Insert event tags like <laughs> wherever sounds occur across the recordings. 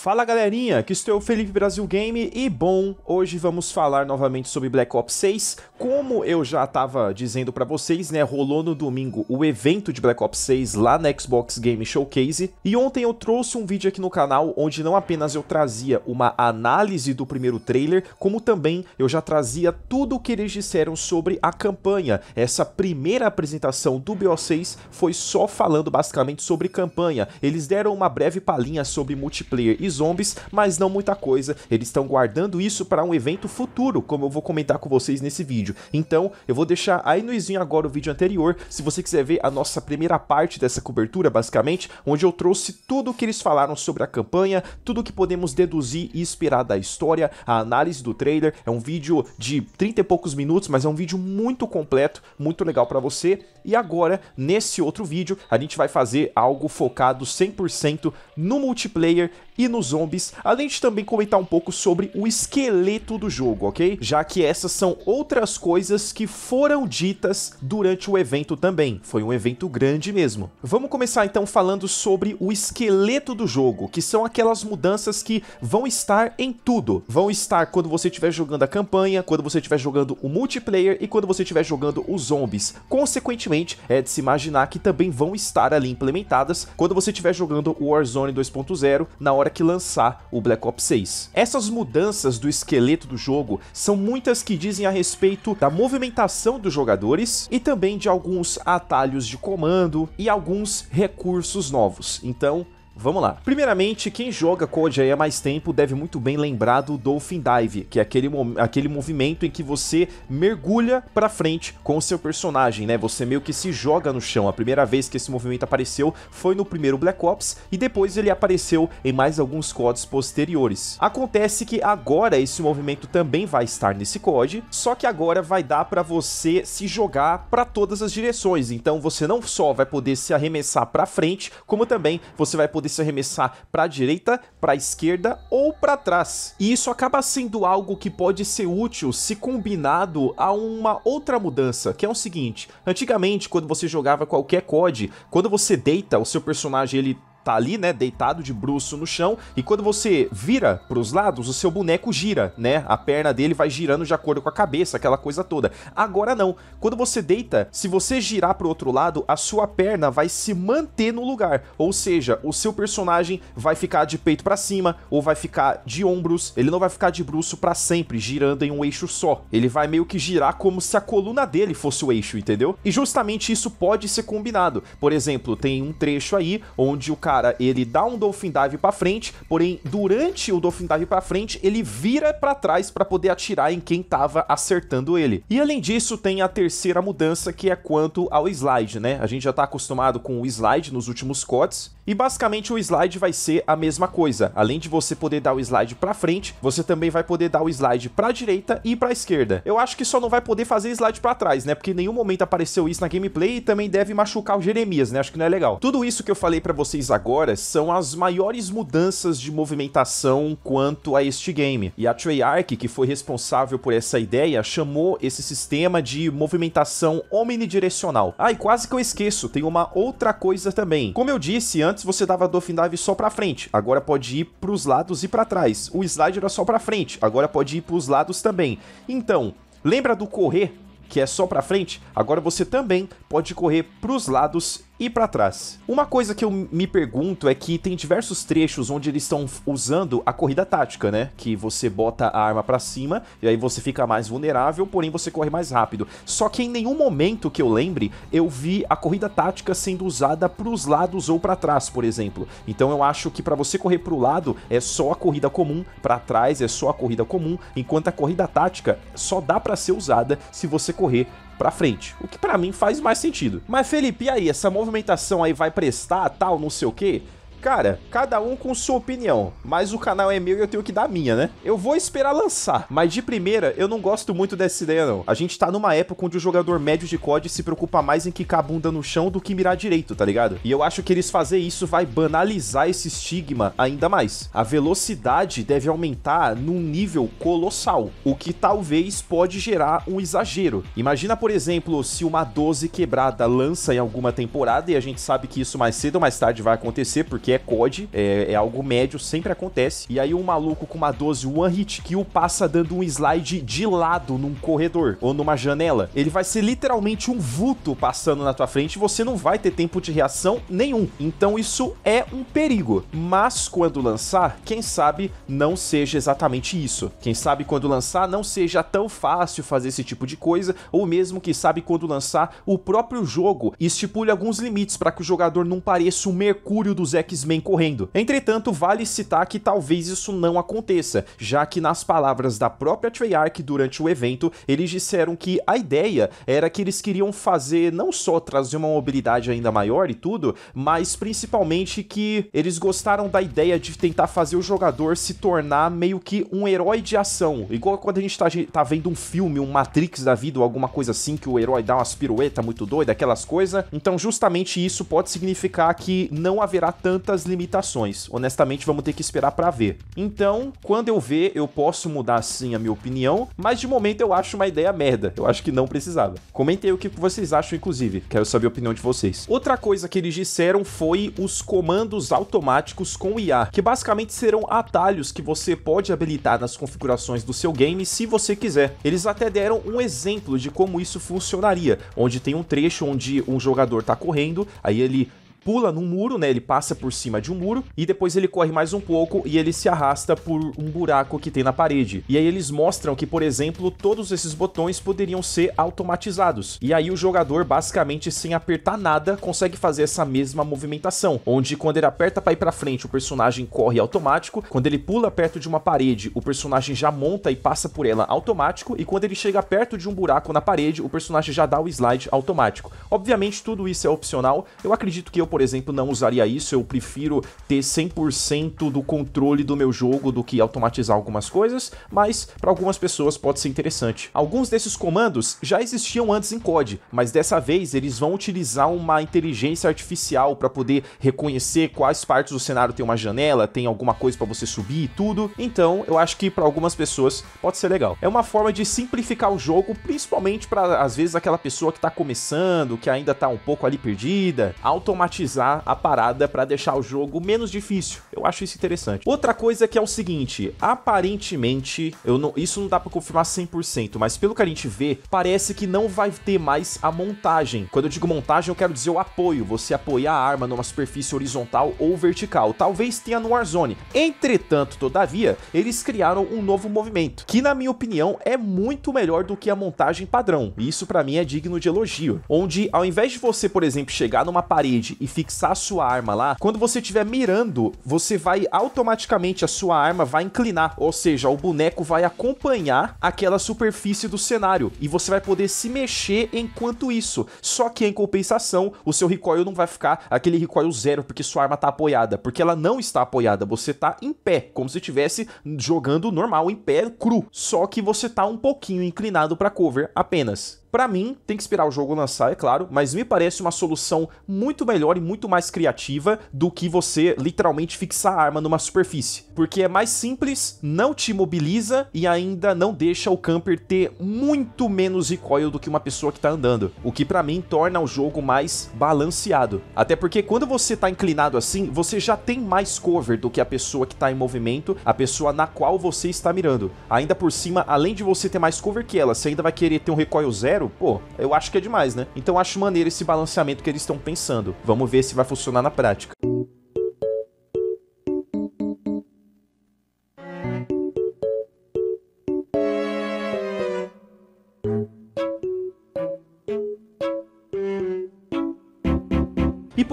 Fala galerinha, aqui estou eu, Felipe Brasil Game, e bom, hoje vamos falar novamente sobre Black Ops 6. Como eu já estava dizendo para vocês, né, rolou no domingo o evento de Black Ops 6 lá na Xbox Game Showcase, e ontem eu trouxe um vídeo aqui no canal onde não apenas eu trazia uma análise do primeiro trailer, como também eu já trazia tudo o que eles disseram sobre a campanha. Essa primeira apresentação do BO6 foi só falando basicamente sobre campanha, eles deram uma breve palhinha sobre multiplayer e zombies, mas não muita coisa. Eles estão guardando isso para um evento futuro, como eu vou comentar com vocês nesse vídeo. Então, eu vou deixar aí no izinho agora o vídeo anterior, se você quiser ver a nossa primeira parte dessa cobertura, basicamente, onde eu trouxe tudo o que eles falaram sobre a campanha, tudo o que podemos deduzir e esperar da história, a análise do trailer. É um vídeo de 30 e poucos minutos, mas é um vídeo muito completo, muito legal para você. E agora, nesse outro vídeo, a gente vai fazer algo focado 100% no multiplayer e no pelos zombies, além de também comentar um pouco sobre o esqueleto do jogo, ok? Já que essas são outras coisas que foram ditas durante o evento também. Foi um evento grande mesmo. Vamos começar então falando sobre o esqueleto do jogo, que são aquelas mudanças que vão estar em tudo. Vão estar quando você estiver jogando a campanha, quando você estiver jogando o multiplayer e quando você estiver jogando os zombies. Consequentemente, é de se imaginar que também vão estar ali implementadas quando você estiver jogando o Warzone 2.0 na hora que lançar o Black Ops 6. Essas mudanças do esqueleto do jogo são muitas que dizem a respeito da movimentação dos jogadores e também de alguns atalhos de comando e alguns recursos novos. Então, Vamos lá. Primeiramente, quem joga COD aí há mais tempo deve muito bem lembrar do Dolphin Dive, que é aquele, aquele movimento em que você mergulha para frente com o seu personagem, né? Você meio que se joga no chão. A primeira vez que esse movimento apareceu foi no primeiro Black Ops e depois ele apareceu em mais alguns CODs posteriores. Acontece que agora esse movimento também vai estar nesse COD, só que agora vai dar para você se jogar para todas as direções. Então você não só vai poder se arremessar para frente, como também você vai poder se arremessar para a direita, para a esquerda ou para trás. E isso acaba sendo algo que pode ser útil se combinado a uma outra mudança, que é o seguinte: antigamente, quando você jogava qualquer COD, quando você deita, o seu personagem ele tá ali, né, deitado de bruço no chão, e quando você vira para os lados, o seu boneco gira, né? A perna dele vai girando de acordo com a cabeça, aquela coisa toda. Agora não. Quando você deita, se você girar para o outro lado, a sua perna vai se manter no lugar, ou seja, o seu personagem vai ficar de peito para cima ou vai ficar de ombros, ele não vai ficar de bruço para sempre, girando em um eixo só. Ele vai meio que girar como se a coluna dele fosse o eixo, entendeu? E justamente isso pode ser combinado. Por exemplo, tem um trecho aí onde o cara cara, ele dá um Dolphin Dive pra frente, porém, durante o Dolphin Dive pra frente, ele vira para trás para poder atirar em quem tava acertando ele. E além disso, tem a terceira mudança, que é quanto ao slide, né? A gente já tá acostumado com o slide nos últimos CODs, e basicamente o slide vai ser a mesma coisa. Além de você poder dar o slide para frente, você também vai poder dar o slide para direita e para esquerda. Eu acho que só não vai poder fazer slide para trás, né? Porque em nenhum momento apareceu isso na gameplay e também deve machucar o Jeremias, né? Acho que não é legal. Tudo isso que eu falei para vocês agora são as maiores mudanças de movimentação quanto a este game. E a Treyarch, que foi responsável por essa ideia, chamou esse sistema de movimentação omnidirecional. Ah, e quase que eu esqueço, tem uma outra coisa também. Como eu disse, antes você dava do Dive só pra frente, agora pode ir pros lados e para trás. O slide era só pra frente, agora pode ir pros lados também. Então, lembra do correr? Que é só para frente, agora você também pode correr para os lados e para trás. Uma coisa que eu me pergunto é que tem diversos trechos onde eles estão usando a corrida tática, né? Que você bota a arma para cima e aí você fica mais vulnerável, porém você corre mais rápido. Só que em nenhum momento que eu lembre, eu vi a corrida tática sendo usada para os lados ou para trás, por exemplo. Então eu acho que para você correr para o lado é só a corrida comum, para trás é só a corrida comum, enquanto a corrida tática só dá para ser usada se você correr para frente, o que para mim faz mais sentido. Mas Felipe, e aí essa movimentação movimentação aí vai prestar, tal, não sei o quê. Cara, cada um com sua opinião, mas o canal é meu e eu tenho que dar a minha, né? Eu vou esperar lançar, mas de primeira eu não gosto muito dessa ideia não. A gente tá numa época onde o jogador médio de COD se preocupa mais em quicar a bunda no chão do que mirar direito, tá ligado? E eu acho que eles fazer isso vai banalizar esse estigma ainda mais. A velocidade deve aumentar num nível colossal, o que talvez pode gerar um exagero. Imagina, por exemplo, se uma 12 quebrada lança em alguma temporada e a gente sabe que isso mais cedo ou mais tarde vai acontecer, porque que é COD, é, é, algo médio, sempre acontece. E aí um maluco com uma 12 one hit kill passa dando um slide de lado num corredor ou numa janela. Ele vai ser literalmente um vulto passando na tua frente e você não vai ter tempo de reação nenhum. Então isso é um perigo. Mas quando lançar, quem sabe não seja exatamente isso. Quem sabe quando lançar não seja tão fácil fazer esse tipo de coisa, ou mesmo que sabe quando lançar o próprio jogo estipule alguns limites para que o jogador não pareça o mercúrio dos X X-Men correndo. Entretanto, vale citar que talvez isso não aconteça, já que nas palavras da própria Treyarch durante o evento, eles disseram que a ideia era que eles queriam fazer não só trazer uma mobilidade ainda maior e tudo, mas principalmente que eles gostaram da ideia de tentar fazer o jogador se tornar meio que um herói de ação, igual quando a gente tá, tá vendo um filme, um Matrix da vida ou alguma coisa assim, que o herói dá umas piruetas muito doida aquelas coisas. Então, justamente isso pode significar que não haverá tanto muitas limitações. Honestamente, vamos ter que esperar para ver. Então, quando eu ver, eu posso mudar sim a minha opinião, mas de momento eu acho uma ideia merda. Eu acho que não precisava. Comentei o que vocês acham, inclusive. Quero saber a opinião de vocês. Outra coisa que eles disseram foi os comandos automáticos com IA, que basicamente serão atalhos que você pode habilitar nas configurações do seu game se você quiser. Eles até deram um exemplo de como isso funcionaria, onde tem um trecho onde um jogador tá correndo, aí ele pula num muro, né? Ele passa por cima de um muro e depois ele corre mais um pouco e ele se arrasta por um buraco que tem na parede. E aí eles mostram que, por exemplo, todos esses botões poderiam ser automatizados. E aí o jogador, basicamente, sem apertar nada, consegue fazer essa mesma movimentação, onde quando ele aperta para ir para frente, o personagem corre automático, quando ele pula perto de uma parede, o personagem já monta e passa por ela automático, e quando ele chega perto de um buraco na parede, o personagem já dá o slide automático. Obviamente, tudo isso é opcional. Eu acredito que eu, por por exemplo, não usaria isso. Eu prefiro ter 100% do controle do meu jogo do que automatizar algumas coisas, mas para algumas pessoas pode ser interessante. Alguns desses comandos já existiam antes em COD, mas dessa vez eles vão utilizar uma inteligência artificial para poder reconhecer quais partes do cenário tem uma janela, tem alguma coisa para você subir e tudo. Então, eu acho que para algumas pessoas pode ser legal. É uma forma de simplificar o jogo, principalmente para às vezes aquela pessoa que está começando, que ainda está um pouco ali perdida, automatizar otimizar a parada para deixar o jogo menos difícil. Eu acho isso interessante. Outra coisa que é o seguinte, aparentemente, eu não, isso não dá para confirmar 100%, mas pelo que a gente vê, parece que não vai ter mais a montagem. Quando eu digo montagem, eu quero dizer o apoio, você apoiar a arma numa superfície horizontal ou vertical. Talvez tenha no Warzone. Entretanto, todavia, eles criaram um novo movimento, que na minha opinião é muito melhor do que a montagem padrão. E isso para mim é digno de elogio, onde ao invés de você, por exemplo, chegar numa parede e fixar a sua arma lá, quando você estiver mirando, você vai automaticamente, a sua arma vai inclinar, ou seja, o boneco vai acompanhar aquela superfície do cenário e você vai poder se mexer enquanto isso. Só que em compensação, o seu recoil não vai ficar aquele recoil zero, porque sua arma tá apoiada, porque ela não está apoiada, você tá em pé, como se estivesse jogando normal, em pé, cru. Só que você tá um pouquinho inclinado para cover apenas. Para mim, tem que esperar o jogo lançar, é claro, mas me parece uma solução muito melhor e muito mais criativa do que você literalmente fixar a arma numa superfície, porque é mais simples, não te mobiliza e ainda não deixa o camper ter muito menos recoil do que uma pessoa que tá andando, o que para mim torna o jogo mais balanceado. Até porque quando você tá inclinado assim, você já tem mais cover do que a pessoa que tá em movimento, a pessoa na qual você está mirando. Ainda por cima, além de você ter mais cover que ela, você ainda vai querer ter um recoil zero pô, eu acho que é demais, né? Então acho maneiro esse balanceamento que eles estão pensando. Vamos ver se vai funcionar na prática.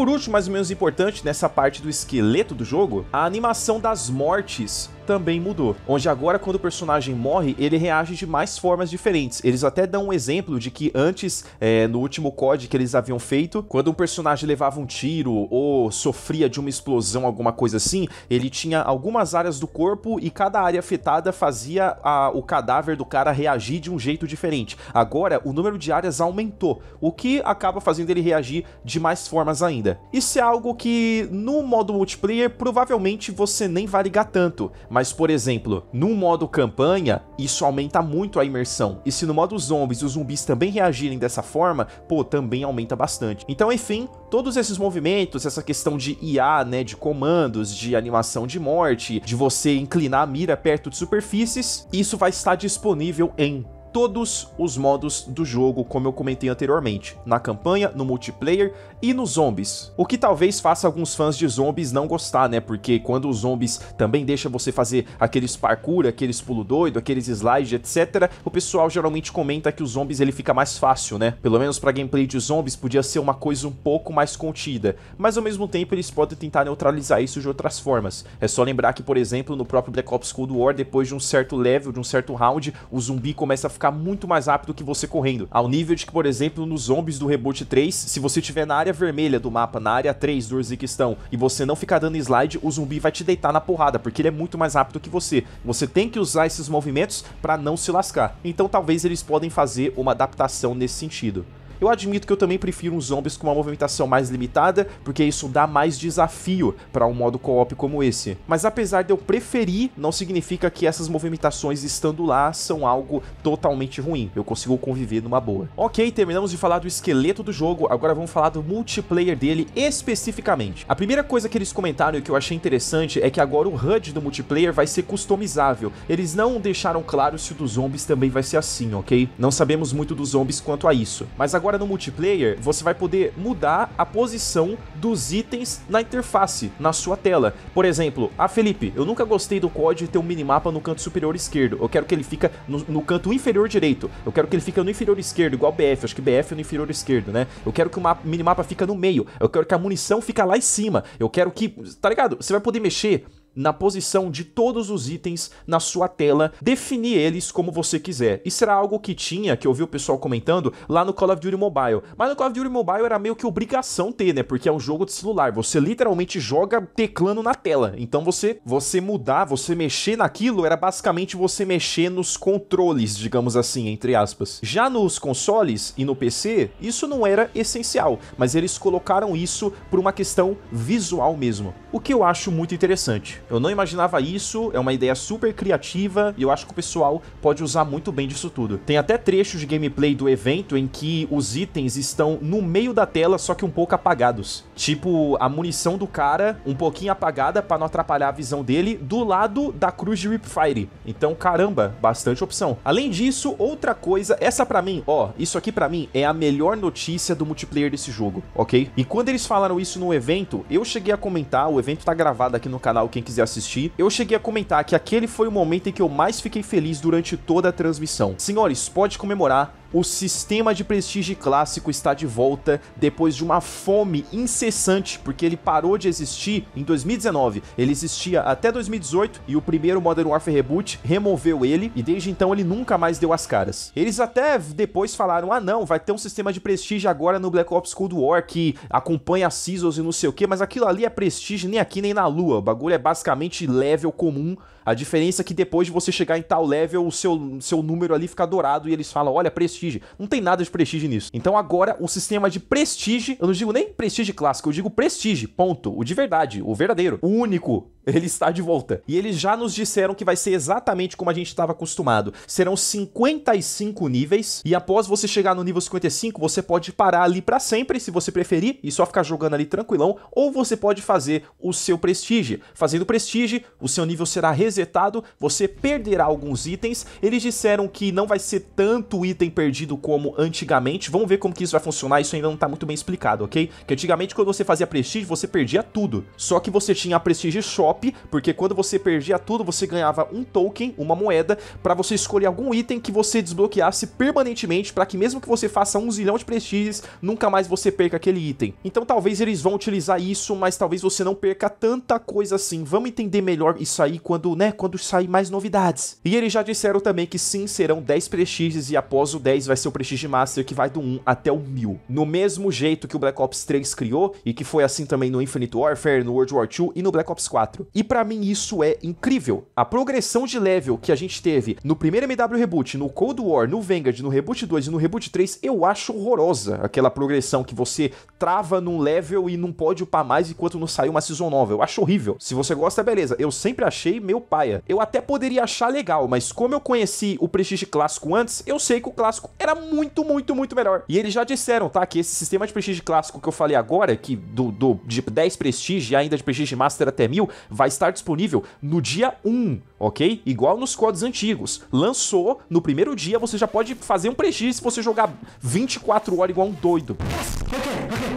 por último, mais ou menos importante, nessa parte do esqueleto do jogo, a animação das mortes também mudou. Onde agora, quando o personagem morre, ele reage de mais formas diferentes. Eles até dão um exemplo de que antes, é, no último COD que eles haviam feito, quando um personagem levava um tiro ou sofria de uma explosão, alguma coisa assim, ele tinha algumas áreas do corpo e cada área afetada fazia a, o cadáver do cara reagir de um jeito diferente. Agora, o número de áreas aumentou, o que acaba fazendo ele reagir de mais formas ainda. Isso é algo que no modo multiplayer provavelmente você nem vai ligar tanto, mas por exemplo, no modo campanha, isso aumenta muito a imersão. E se no modo zombies os zumbis também reagirem dessa forma, pô, também aumenta bastante. Então, enfim, todos esses movimentos, essa questão de IA, né, de comandos, de animação de morte, de você inclinar a mira perto de superfícies, isso vai estar disponível em todos os modos do jogo, como eu comentei anteriormente, na campanha, no multiplayer e nos zombies. O que talvez faça alguns fãs de zombies não gostar, né? Porque quando os zombies também deixa você fazer aqueles parkour, aqueles pulo doido, aqueles slides, etc, o pessoal geralmente comenta que os zombies ele fica mais fácil, né? Pelo menos para gameplay de zombies podia ser uma coisa um pouco mais contida, mas ao mesmo tempo eles podem tentar neutralizar isso de outras formas. É só lembrar que, por exemplo, no próprio Black Ops Cold War, depois de um certo level, de um certo round, o zumbi começa a ficar ficar muito mais rápido que você correndo. Ao nível de que, por exemplo, nos zombies do Reboot 3, se você estiver na área vermelha do mapa, na área 3 do Urziquistão, e você não ficar dando slide, o zumbi vai te deitar na porrada, porque ele é muito mais rápido que você. Você tem que usar esses movimentos para não se lascar. Então talvez eles podem fazer uma adaptação nesse sentido. Eu admito que eu também prefiro uns zombies com uma movimentação mais limitada, porque isso dá mais desafio para um modo co-op como esse. Mas apesar de eu preferir, não significa que essas movimentações estando lá são algo totalmente ruim. Eu consigo conviver numa boa. Ok, terminamos de falar do esqueleto do jogo, agora vamos falar do multiplayer dele especificamente. A primeira coisa que eles comentaram e que eu achei interessante é que agora o HUD do multiplayer vai ser customizável. Eles não deixaram claro se o dos zombies também vai ser assim, ok? Não sabemos muito dos zombies quanto a isso. Mas agora agora no multiplayer, você vai poder mudar a posição dos itens na interface, na sua tela. Por exemplo, ah Felipe, eu nunca gostei do código ter um minimapa no canto superior esquerdo. Eu quero que ele fica no, no canto inferior direito. Eu quero que ele fica no inferior esquerdo, igual BF. Acho que BF é no inferior esquerdo, né? Eu quero que o mapa, minimapa fica no meio. Eu quero que a munição fica lá em cima. Eu quero que, tá ligado? Você vai poder mexer na posição de todos os itens na sua tela, definir eles como você quiser. Isso era algo que tinha, que eu vi o pessoal comentando, lá no Call of Duty Mobile. Mas no Call of Duty Mobile era meio que obrigação ter, né? Porque é um jogo de celular. Você literalmente joga teclando na tela. Então você, você mudar, você mexer naquilo, era basicamente você mexer nos controles, digamos assim, entre aspas. Já nos consoles e no PC, isso não era essencial, mas eles colocaram isso por uma questão visual mesmo. O que eu acho muito interessante. Eu não imaginava isso, é uma ideia super criativa e eu acho que o pessoal pode usar muito bem disso tudo. Tem até trechos de gameplay do evento em que os itens estão no meio da tela, só que um pouco apagados. Tipo, a munição do cara um pouquinho apagada para não atrapalhar a visão dele, do lado da cruz de Ripfire. Então, caramba, bastante opção. Além disso, outra coisa, essa para mim, ó, isso aqui para mim é a melhor notícia do multiplayer desse jogo, ok? E quando eles falaram isso no evento, eu cheguei a comentar, o evento tá gravado aqui no canal, quem quiser e assistir, eu cheguei a comentar que aquele foi o momento em que eu mais fiquei feliz durante toda a transmissão. Senhores, pode comemorar o sistema de prestígio clássico está de volta depois de uma fome incessante, porque ele parou de existir em 2019. Ele existia até 2018 e o primeiro Modern Warfare Reboot removeu ele e desde então ele nunca mais deu as caras. Eles até depois falaram: ah, não, vai ter um sistema de prestígio agora no Black Ops Cold War que acompanha as Seasons e não sei o que, mas aquilo ali é prestígio nem aqui nem na lua. O bagulho é basicamente level comum a diferença é que depois de você chegar em tal level, o seu, seu número ali fica dourado e eles falam, olha, prestígio. Não tem nada de prestígio nisso. Então agora o sistema de prestígio, eu não digo nem prestígio clássico, eu digo prestígio, ponto. O de verdade, o verdadeiro, o único, <laughs> ele está de volta. E eles já nos disseram que vai ser exatamente como a gente estava acostumado. Serão 55 níveis e após você chegar no nível 55, você pode parar ali para sempre, se você preferir, e só ficar jogando ali tranquilão, ou você pode fazer o seu prestígio. Fazendo prestígio, o seu nível será resistente resetado, você perderá alguns itens. Eles disseram que não vai ser tanto item perdido como antigamente. Vamos ver como que isso vai funcionar, isso ainda não tá muito bem explicado, ok? Que antigamente quando você fazia prestígio, você perdia tudo. Só que você tinha a prestígio shop, porque quando você perdia tudo, você ganhava um token, uma moeda, para você escolher algum item que você desbloqueasse permanentemente, para que mesmo que você faça um zilhão de prestígios, nunca mais você perca aquele item. Então talvez eles vão utilizar isso, mas talvez você não perca tanta coisa assim. Vamos entender melhor isso aí quando, né, né, quando sair mais novidades. E eles já disseram também que sim, serão 10 prestígios e após o 10 vai ser o prestígio master que vai do 1 até o 1000. No mesmo jeito que o Black Ops 3 criou e que foi assim também no Infinite Warfare, no World War 2 e no Black Ops 4. E para mim isso é incrível. A progressão de level que a gente teve no primeiro MW Reboot, no Cold War, no Vanguard, no Reboot 2 e no Reboot 3, eu acho horrorosa aquela progressão que você trava num level e não pode upar mais enquanto não sai uma season nova. Eu acho horrível. Se você gosta, beleza. Eu sempre achei meu paia. Eu até poderia achar legal, mas como eu conheci o Prestige Clássico antes, eu sei que o Clássico era muito, muito, muito melhor. E eles já disseram, tá? Que esse sistema de Prestige Clássico que eu falei agora, que do, do de 10 Prestige e ainda de Prestige Master até 1000, vai estar disponível no dia 1, ok? Igual nos codes antigos. Lançou, no primeiro dia você já pode fazer um Prestige se você jogar 24 horas igual um doido. Okay, okay.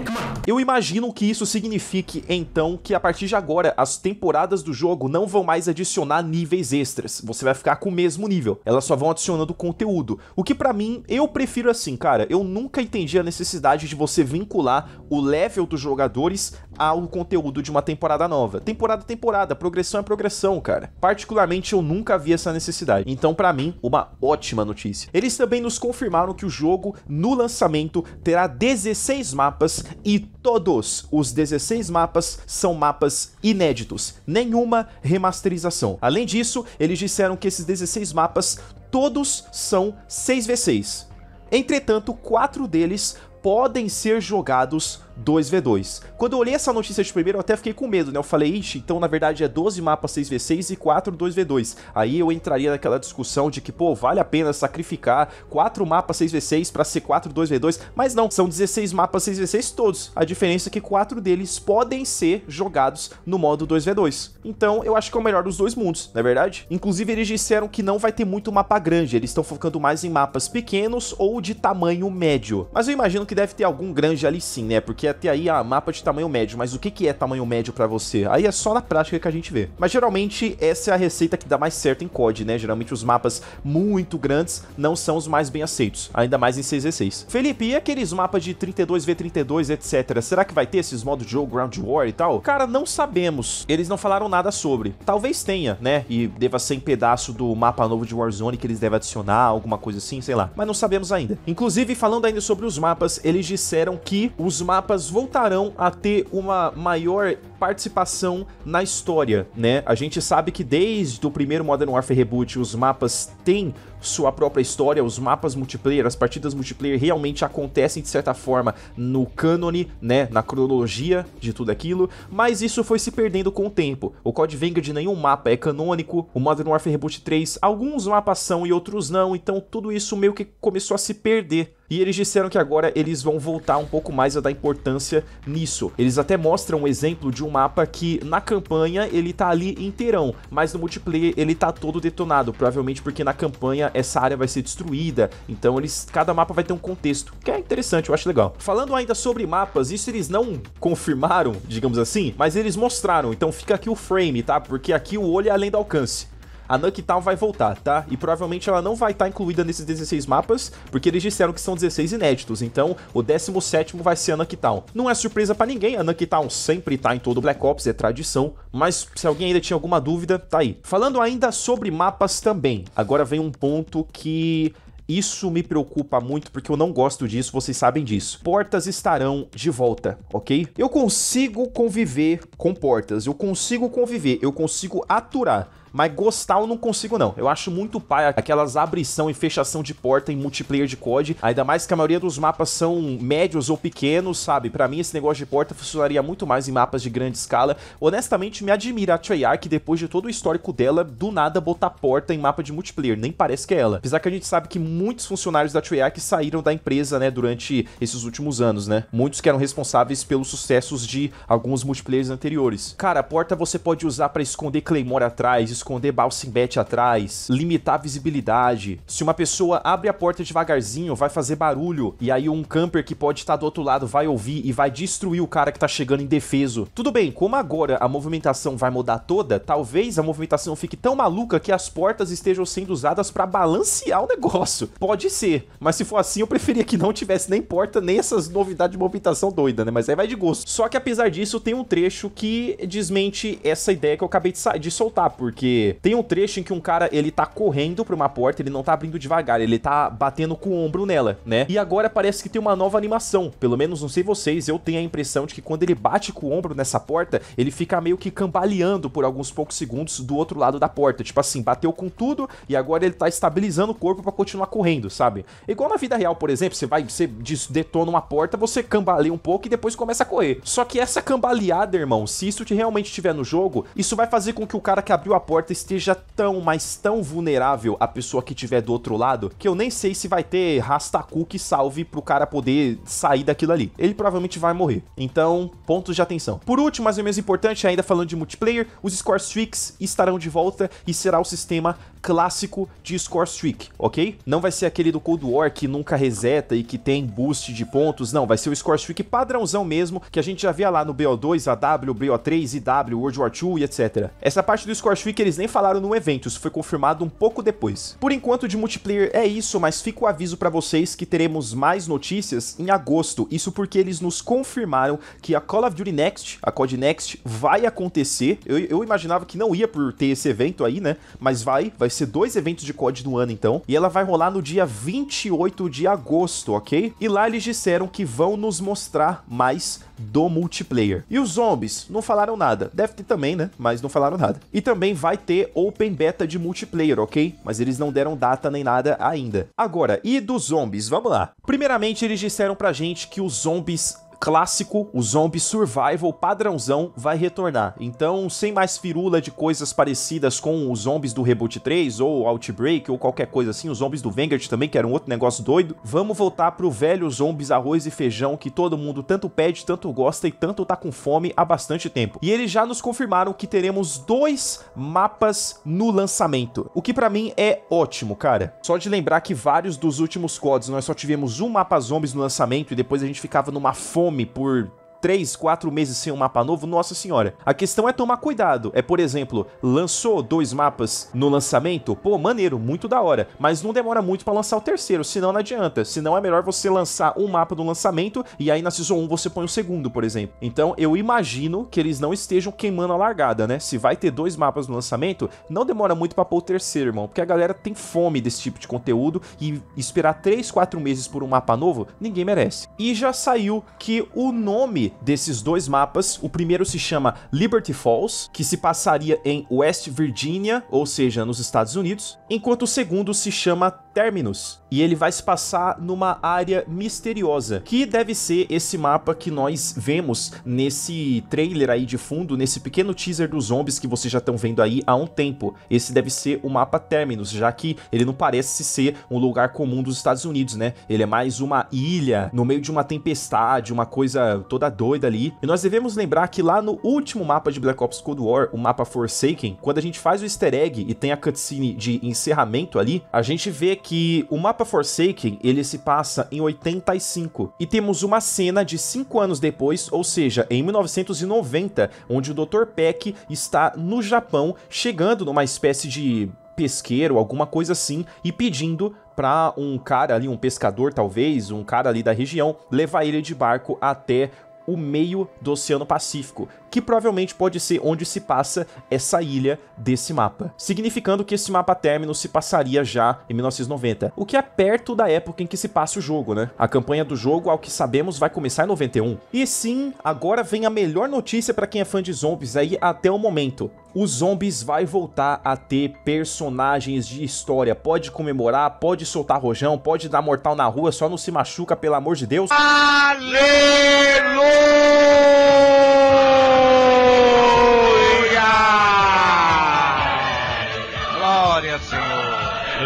Eu imagino que isso signifique, então, que a partir de agora, as temporadas do jogo não vão mais adicionar níveis extras. Você vai ficar com o mesmo nível. Elas só vão adicionando conteúdo. O que para mim, eu prefiro assim, cara. Eu nunca entendi a necessidade de você vincular o level dos jogadores ao conteúdo de uma temporada nova. Temporada temporada, progressão é progressão, cara. Particularmente eu nunca vi essa necessidade. Então, para mim, uma ótima notícia. Eles também nos confirmaram que o jogo no lançamento terá 16 mapas e todos os 16 mapas são mapas inéditos, nenhuma remasterização. Além disso, eles disseram que esses 16 mapas todos são 6v6. Entretanto, quatro deles podem ser jogados 2v2. Quando eu olhei essa notícia de primeiro, eu até fiquei com medo, né? Eu falei, ixi, então na verdade é 12 mapas 6v6 e 4 2v2. Aí eu entraria naquela discussão de que, pô, vale a pena sacrificar 4 mapas 6v6 para ser 4 2v2, mas não, são 16 mapas 6v6 todos. A diferença é que 4 deles podem ser jogados no modo 2v2. Então eu acho que é o melhor dos dois mundos, não é verdade? Inclusive eles disseram que não vai ter muito mapa grande, eles estão focando mais em mapas pequenos ou de tamanho médio. Mas eu imagino que deve ter algum grande ali sim, né? Porque até aí, ah, mapa de tamanho médio, mas o que, que é tamanho médio para você? Aí é só na prática que a gente vê. Mas geralmente essa é a receita que dá mais certo em COD, né? Geralmente os mapas muito grandes não são os mais bem aceitos, ainda mais em 6v6. Felipe, e aqueles mapas de 32v32, etc? Será que vai ter esses modos de jogo, Ground War e tal? Cara, não sabemos. Eles não falaram nada sobre. Talvez tenha, né? E deva ser em pedaço do mapa novo de Warzone que eles devem adicionar, alguma coisa assim, sei lá. Mas não sabemos ainda. Inclusive, falando ainda sobre os mapas, eles disseram que os mapas elas voltarão a ter uma maior participação na história, né? A gente sabe que desde o primeiro Modern Warfare Reboot os mapas têm sua própria história, os mapas multiplayer, as partidas multiplayer realmente acontecem de certa forma no cânone, né, na cronologia de tudo aquilo, mas isso foi se perdendo com o tempo. O Code Vanguard nenhum mapa é canônico, o Modern Warfare Reboot 3, alguns mapas são e outros não, então tudo isso meio que começou a se perder e eles disseram que agora eles vão voltar um pouco mais a dar importância nisso. Eles até mostram um exemplo de um mapa que na campanha ele tá ali inteirão, mas no multiplayer ele tá todo detonado, provavelmente porque na campanha essa área vai ser destruída, então eles cada mapa vai ter um contexto, que é interessante, eu acho legal. Falando ainda sobre mapas, isso eles não confirmaram, digamos assim, mas eles mostraram, então fica aqui o frame, tá? Porque aqui o olho é além do alcance a Nuketown vai voltar, tá? E provavelmente ela não vai estar tá incluída nesses 16 mapas, porque eles disseram que são 16 inéditos, então o 17 vai ser a Nuketown. Não é surpresa para ninguém, a Nuketown sempre tá em todo Black Ops, é tradição, mas se alguém ainda tinha alguma dúvida, tá aí. Falando ainda sobre mapas também, agora vem um ponto que isso me preocupa muito porque eu não gosto disso, vocês sabem disso. Portas estarão de volta, ok? Eu consigo conviver com portas, eu consigo conviver, eu consigo aturar. Mas gostar eu não consigo, não. Eu acho muito pai aquelas abrição e fechação de porta em multiplayer de COD. Ainda mais que a maioria dos mapas são médios ou pequenos, sabe? Para mim, esse negócio de porta funcionaria muito mais em mapas de grande escala. Honestamente, me admira a Treyarch, depois de todo o histórico dela, do nada botar porta em mapa de multiplayer. Nem parece que é ela. Apesar que a gente sabe que muitos funcionários da Treyarch saíram da empresa, né, durante esses últimos anos, né? Muitos que eram responsáveis pelos sucessos de alguns multiplayers anteriores. Cara, a porta você pode usar para esconder Claymore atrás, esconder balsimbete atrás, limitar a visibilidade. Se uma pessoa abre a porta devagarzinho, vai fazer barulho, e aí um camper que pode estar do outro lado vai ouvir e vai destruir o cara que tá chegando indefeso. Tudo bem, como agora a movimentação vai mudar toda, talvez a movimentação fique tão maluca que as portas estejam sendo usadas para balancear o negócio. Pode ser, mas se for assim, eu preferia que não tivesse nem porta, nem essas novidades de movimentação doida, né? Mas aí vai de gosto. Só que apesar disso, tem um trecho que desmente essa ideia que eu acabei de, de soltar, porque porque tem um trecho em que um cara, ele tá correndo pra uma porta, ele não tá abrindo devagar, ele tá batendo com o ombro nela, né? E agora parece que tem uma nova animação, pelo menos não sei vocês, eu tenho a impressão de que quando ele bate com o ombro nessa porta, ele fica meio que cambaleando por alguns poucos segundos do outro lado da porta, tipo assim, bateu com tudo e agora ele tá estabilizando o corpo para continuar correndo, sabe? Igual na vida real, por exemplo, você vai, você detona uma porta, você cambaleia um pouco e depois começa a correr. Só que essa cambaleada, irmão, se isso realmente tiver no jogo, isso vai fazer com que o cara que abriu a porta porta esteja tão, mas tão vulnerável a pessoa que tiver do outro lado, que eu nem sei se vai ter rastacu que salve pro cara poder sair daquilo ali. Ele provavelmente vai morrer. Então, pontos de atenção. Por último, mas não menos importante, ainda falando de multiplayer, os Score Streaks estarão de volta e será o sistema clássico de Score Streak, ok? Não vai ser aquele do Cold War que nunca reseta e que tem boost de pontos, não, vai ser o Score Streak padrãozão mesmo, que a gente já via lá no BO2, AW, BO3, IW, World War 2 e etc. Essa parte do Score Streak eles nem falaram no evento, isso foi confirmado um pouco depois. Por enquanto de multiplayer é isso, mas fica o aviso para vocês que teremos mais notícias em agosto, isso porque eles nos confirmaram que a Call of Duty Next, a COD Next, vai acontecer. Eu, eu imaginava que não ia por ter esse evento aí, né? Mas vai, vai ser dois eventos de COD no ano então, e ela vai rolar no dia 28 de agosto, ok? E lá eles disseram que vão nos mostrar mais do multiplayer. E os zombies? Não falaram nada. Deve ter também, né? Mas não falaram nada. E também vai ter open beta de multiplayer, ok? Mas eles não deram data nem nada ainda. Agora, e dos zombies? Vamos lá. Primeiramente, eles disseram pra gente que os zombies clássico, o zombie survival padrãozão vai retornar. Então, sem mais firula de coisas parecidas com os zombies do Reboot 3 ou Outbreak ou qualquer coisa assim, os zombies do Vanguard também, que era um outro negócio doido, vamos voltar pro velho zombies arroz e feijão que todo mundo tanto pede, tanto gosta e tanto tá com fome há bastante tempo. E eles já nos confirmaram que teremos dois mapas no lançamento, o que para mim é ótimo, cara. Só de lembrar que vários dos últimos CODs nós só tivemos um mapa zombies no lançamento e depois a gente ficava numa fome fome por 3, 4 meses sem um mapa novo, nossa senhora. A questão é tomar cuidado. É, por exemplo, lançou dois mapas no lançamento, pô, maneiro, muito da hora, mas não demora muito para lançar o terceiro, senão não adianta. Senão é melhor você lançar um mapa no lançamento e aí na Season 1 você põe o segundo, por exemplo. Então eu imagino que eles não estejam queimando a largada, né? Se vai ter dois mapas no lançamento, não demora muito para pôr o terceiro, irmão, porque a galera tem fome desse tipo de conteúdo e esperar 3, 4 meses por um mapa novo, ninguém merece. E já saiu que o nome desses dois mapas. O primeiro se chama Liberty Falls, que se passaria em West Virginia, ou seja, nos Estados Unidos, enquanto o segundo se chama Terminus, e ele vai se passar numa área misteriosa, que deve ser esse mapa que nós vemos nesse trailer aí de fundo, nesse pequeno teaser dos zombies que vocês já estão vendo aí há um tempo. Esse deve ser o mapa Terminus, já que ele não parece ser um lugar comum dos Estados Unidos, né? Ele é mais uma ilha no meio de uma tempestade, uma coisa toda doida ali. E nós devemos lembrar que lá no último mapa de Black Ops Cold War, o mapa Forsaken, quando a gente faz o easter egg e tem a cutscene de encerramento ali, a gente vê que que o mapa Forsaken, ele se passa em 85, e temos uma cena de 5 anos depois, ou seja, em 1990, onde o Dr. Peck está no Japão, chegando numa espécie de pesqueiro, alguma coisa assim, e pedindo para um cara ali, um pescador talvez, um cara ali da região, levar ele de barco até o meio do Oceano Pacífico, que provavelmente pode ser onde se passa essa ilha desse mapa, significando que esse mapa término se passaria já em 1990, o que é perto da época em que se passa o jogo, né? A campanha do jogo, ao que sabemos, vai começar em 91. E sim, agora vem a melhor notícia para quem é fã de zombies aí até o momento os zombies vai voltar a ter personagens de história. Pode comemorar, pode soltar rojão, pode dar mortal na rua, só não se machuca, pelo amor de Deus. Aleluia!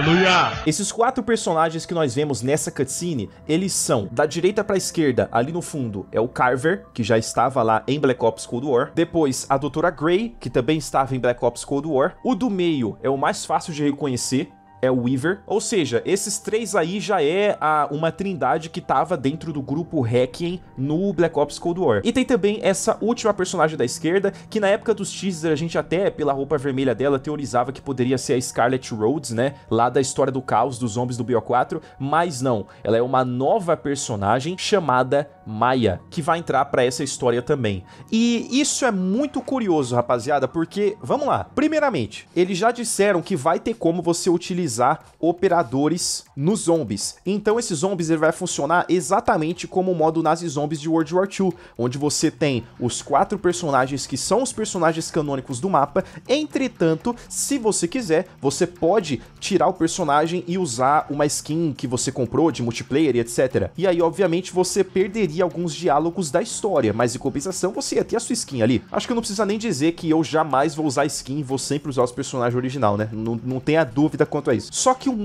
Aleluia! Esses quatro personagens que nós vemos nessa cutscene, eles são da direita pra esquerda, ali no fundo, é o Carver, que já estava lá em Black Ops Cold War. Depois, a Doutora Grey, que também estava em Black Ops Cold War. O do meio é o mais fácil de reconhecer, é o Weaver. Ou seja, esses três aí já é a, uma trindade que tava dentro do grupo Requiem no Black Ops Cold War. E tem também essa última personagem da esquerda, que na época dos teasers a gente até, pela roupa vermelha dela, teorizava que poderia ser a Scarlet Rhodes, né? Lá da história do caos dos zombies do BO4, mas não. Ela é uma nova personagem chamada Maia, que vai entrar para essa história também. E isso é muito curioso, rapaziada, porque vamos lá. Primeiramente, eles já disseram que vai ter como você utilizar operadores nos zombies. Então esses zombies ele vai funcionar exatamente como o modo Nazi Zombies de World War II, onde você tem os quatro personagens que são os personagens canônicos do mapa. Entretanto, se você quiser, você pode tirar o personagem e usar uma skin que você comprou de multiplayer e etc. E aí, obviamente, você perderia alguns diálogos da história, mas em compensação você ia ter a sua skin ali. Acho que não precisa nem dizer que eu jamais vou usar skin e vou sempre usar os personagens original, né? Não, não tenha dúvida quanto a isso. Só que um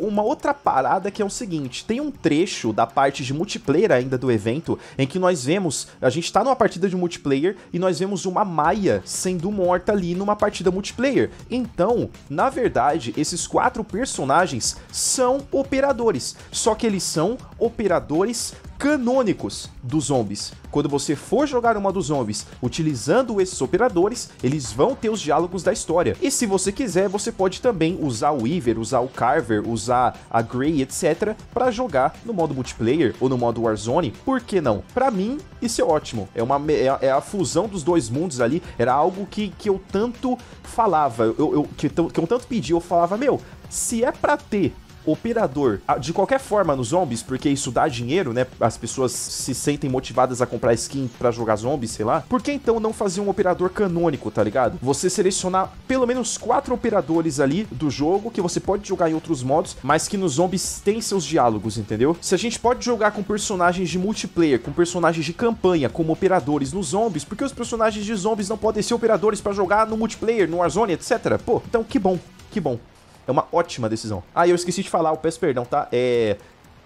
uma outra parada que é o seguinte, tem um trecho da parte de multiplayer ainda do evento, em que nós vemos, a gente tá numa partida de multiplayer e nós vemos uma Maia sendo morta ali numa partida multiplayer. Então, na verdade, esses quatro personagens são operadores, só que eles são operadores canônicos dos zombies. Quando você for jogar uma dos zombies utilizando esses operadores, eles vão ter os diálogos da história. E se você quiser, você pode também usar o Weaver, usar o Carver, usar a Grey, etc, para jogar no modo multiplayer ou no modo Warzone, por que não? Para mim, isso é ótimo. É uma é, é, a fusão dos dois mundos ali, era algo que, que eu tanto falava, eu, eu que, que eu tanto pedi, eu falava, meu, se é pra ter operador, ah, de qualquer forma, nos zombies, porque isso dá dinheiro, né? As pessoas se sentem motivadas a comprar skin para jogar zombies, sei lá. Por que então não fazer um operador canônico, tá ligado? Você selecionar pelo menos quatro operadores ali do jogo que você pode jogar em outros modos, mas que nos zombies tem seus diálogos, entendeu? Se a gente pode jogar com personagens de multiplayer, com personagens de campanha, como operadores nos zombies, porque os personagens de zombies não podem ser operadores para jogar no multiplayer, no Warzone, etc. Pô, então que bom, que bom. É uma ótima decisão. Ah, eu esqueci de falar, eu peço perdão, tá? É.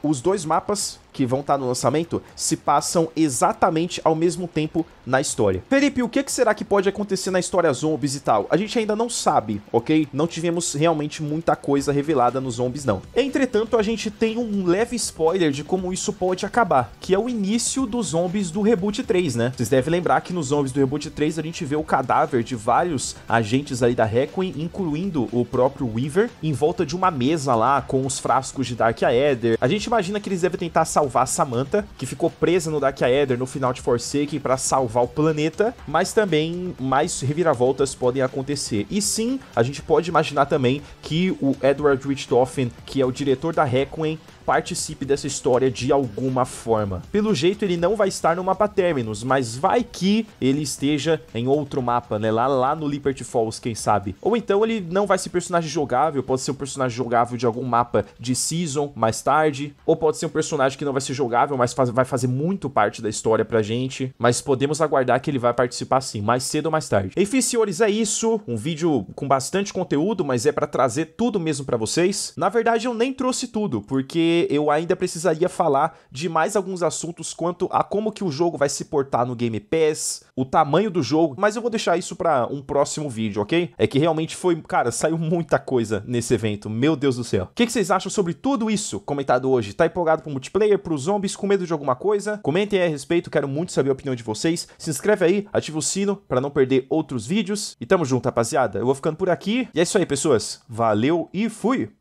Os dois mapas que vão estar tá no lançamento se passam exatamente ao mesmo tempo na história. Felipe, o que, será que pode acontecer na história Zombies e tal? A gente ainda não sabe, ok? Não tivemos realmente muita coisa revelada nos Zombies, não. Entretanto, a gente tem um leve spoiler de como isso pode acabar, que é o início dos Zombies do Reboot 3, né? Vocês devem lembrar que nos Zombies do Reboot 3 a gente vê o cadáver de vários agentes ali da Requiem, incluindo o próprio Weaver, em volta de uma mesa lá com os frascos de Dark Aether. A gente imagina que eles devem tentar salvar Samantha, que ficou presa no Dark Aether no final de Forsaken para salvar o planeta, mas também mais reviravoltas podem acontecer. E sim, a gente pode imaginar também que o Edward Richtofen, que é o diretor da Requiem, participe dessa história de alguma forma. Pelo jeito, ele não vai estar no mapa Terminus, mas vai que ele esteja em outro mapa, né? Lá, lá no Liberty Falls, quem sabe. Ou então ele não vai ser personagem jogável, pode ser um personagem jogável de algum mapa de Season mais tarde, ou pode ser um personagem que não vai ser jogável, mas faz, vai fazer muito parte da história pra gente. Mas podemos aguardar que ele vai participar sim, mais cedo ou mais tarde. Enfim, senhores, é isso. Um vídeo com bastante conteúdo, mas é para trazer tudo mesmo para vocês. Na verdade, eu nem trouxe tudo, porque eu ainda precisaria falar de mais alguns assuntos quanto a como que o jogo vai se portar no Game Pass, o tamanho do jogo, mas eu vou deixar isso para um próximo vídeo, ok? É que realmente foi, cara, saiu muita coisa nesse evento, meu Deus do céu. O que, que vocês acham sobre tudo isso comentado hoje? Tá empolgado pro multiplayer, pro zombies, com medo de alguma coisa? Comentem aí a respeito, quero muito saber a opinião de vocês. Se inscreve aí, ativa o sino para não perder outros vídeos. E tamo junto, rapaziada. Eu vou ficando por aqui. E é isso aí, pessoas. Valeu e fui!